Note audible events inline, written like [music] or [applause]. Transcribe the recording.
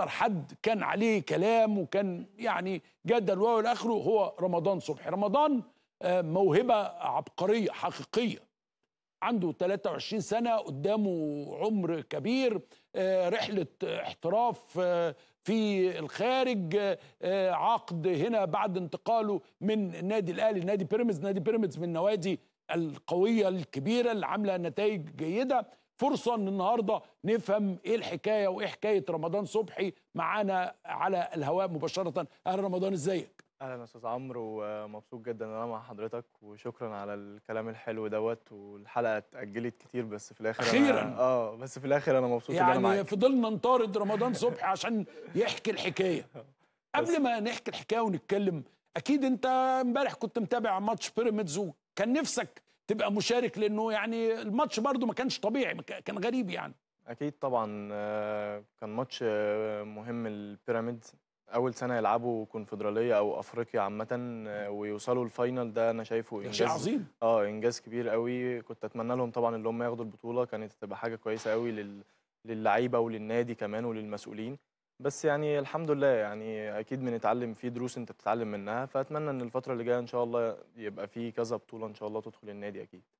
اكتر حد كان عليه كلام وكان يعني جدل واو الاخر اخره هو رمضان صبحي رمضان آه، موهبه عبقريه حقيقيه عنده 23 سنه قدامه عمر كبير آه، رحله احتراف آه، في الخارج عقد هنا بعد انتقاله من النادي الاهلي نادي بيراميدز نادي بيراميدز من النوادي القويه الكبيره اللي عامله نتائج جيده فرصه ان النهارده نفهم ايه الحكايه وايه حكايه رمضان صبحي معانا على الهواء مباشره اهلا رمضان ازيك اهلا استاذ عمرو ومبسوط جدا ان انا مع حضرتك وشكرا على الكلام الحلو دوت والحلقه اتاجلت كتير بس في الاخر اخيرا أنا... اه بس في الاخر انا مبسوط يعني ان انا يعني معاك يعني فضلنا نطارد رمضان صبحي عشان يحكي الحكايه [laughs] قبل ما نحكي الحكايه ونتكلم اكيد انت امبارح كنت متابع ماتش بيراميدز وكان نفسك تبقى مشارك لانه يعني الماتش برده ما كانش طبيعي كان غريب يعني اكيد طبعا آه، كان ماتش آه، مهم للبيراميدز اول سنه يلعبوا كونفدراليه او افريقيا عامه آه، ويوصلوا الفاينل ده انا شايفه انجاز شيء عظيم اه انجاز كبير قوي كنت اتمنى لهم طبعا ان هم ياخدوا البطوله كانت تبقى حاجه كويسه قوي لل... للعيبه وللنادي كمان وللمسؤولين بس يعني الحمد لله يعني اكيد بنتعلم في دروس انت بتتعلم منها فاتمنى ان الفتره اللي جايه ان شاء الله يبقى في كذا بطوله ان شاء الله تدخل النادي اكيد